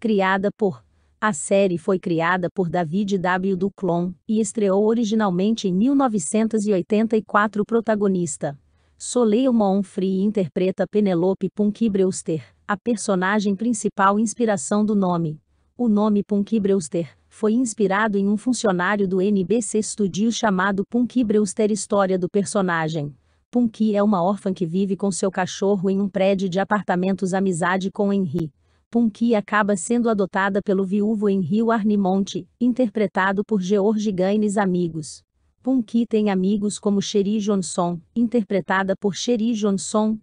Criada por a série foi criada por David W. Duclon e estreou originalmente em 1984. O protagonista, Soleil Monfrey, interpreta Penelope Punky Brewster, a personagem principal inspiração do nome. O nome Punky Brewster foi inspirado em um funcionário do NBC Studio chamado Punky Brewster. História do personagem. Punky é uma órfã que vive com seu cachorro em um prédio de apartamentos amizade com Henry Punky acaba sendo adotada pelo viúvo Henry Arnimonte, interpretado por George Gaines Amigos. Punky tem amigos como Sherry Johnson, interpretada por Sherry Johnson,